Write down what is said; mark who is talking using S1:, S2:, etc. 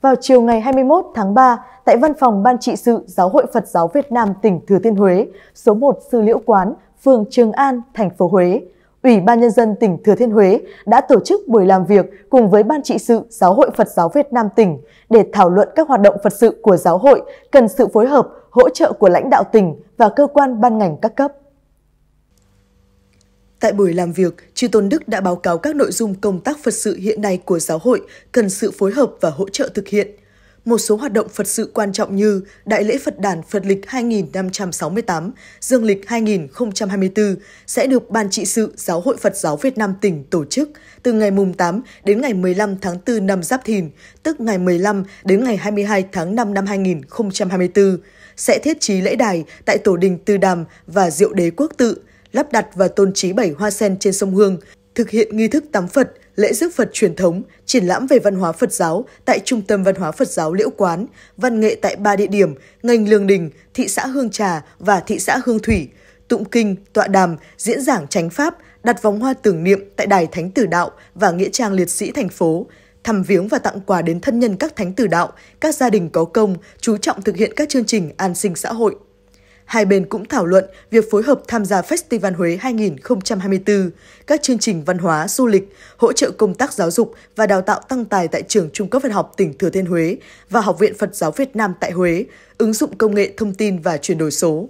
S1: Vào chiều ngày 21 tháng 3, tại văn phòng Ban trị sự Giáo hội Phật giáo Việt Nam tỉnh Thừa Thiên Huế, số 1 Sư Liễu Quán, phường Trường An, thành phố Huế, Ủy ban Nhân dân tỉnh Thừa Thiên Huế đã tổ chức buổi làm việc cùng với Ban trị sự Giáo hội Phật giáo Việt Nam tỉnh để thảo luận các hoạt động Phật sự của giáo hội cần sự phối hợp, hỗ trợ của lãnh đạo tỉnh và cơ quan ban ngành các cấp. Tại buổi làm việc, Chư Tôn Đức đã báo cáo các nội dung công tác Phật sự hiện nay của giáo hội cần sự phối hợp và hỗ trợ thực hiện. Một số hoạt động Phật sự quan trọng như Đại lễ Phật đàn Phật lịch 2568, Dương lịch 2024 sẽ được Ban trị sự Giáo hội Phật giáo Việt Nam tỉnh tổ chức từ ngày 8 đến ngày 15 tháng 4 năm Giáp Thìn, tức ngày 15 đến ngày 22 tháng 5 năm 2024 sẽ thiết trí lễ đài tại Tổ đình Từ Đàm và Diệu Đế Quốc Tự lắp đặt và tôn trí bảy hoa sen trên sông Hương, thực hiện nghi thức tắm Phật, lễ rước Phật truyền thống, triển lãm về văn hóa Phật giáo tại Trung tâm Văn hóa Phật giáo Liễu Quán, văn nghệ tại ba địa điểm, ngành Lương Đình, thị xã Hương Trà và thị xã Hương Thủy, tụng kinh, tọa đàm, diễn giảng chánh pháp, đặt vòng hoa tưởng niệm tại Đài Thánh Tử Đạo và Nghĩa trang Liệt sĩ thành phố, thăm viếng và tặng quà đến thân nhân các thánh tử đạo, các gia đình có công, chú trọng thực hiện các chương trình an sinh xã hội. Hai bên cũng thảo luận việc phối hợp tham gia Festival Huế 2024, các chương trình văn hóa, du lịch, hỗ trợ công tác giáo dục và đào tạo tăng tài tại trường Trung cấp Văn học tỉnh Thừa Thiên Huế và Học viện Phật giáo Việt Nam tại Huế, ứng dụng công nghệ thông tin và chuyển đổi số.